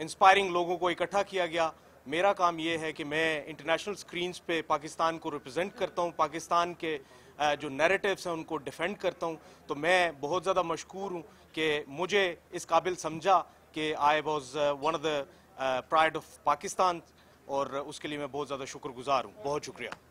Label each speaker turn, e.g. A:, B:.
A: inspiring लोगों को इकट्ठा किया गया मेरा काम यह है कि मैं इंटरनेशनल स्क्रीन्स पे पाकिस्तान को रिप्रेजेंट करता हूँ पाकिस्तान के जो नैरेटिव्स हैं उनको डिफेंड करता हूँ तो मैं बहुत ज़्यादा मशहूर हूँ कि मुझे इस काबिल समझा कि I was one of the pride of Pakistan और उसके लिए मैं बहुत ज़्यादा शुक्रगुजार हूँ बहुत शुक्रिया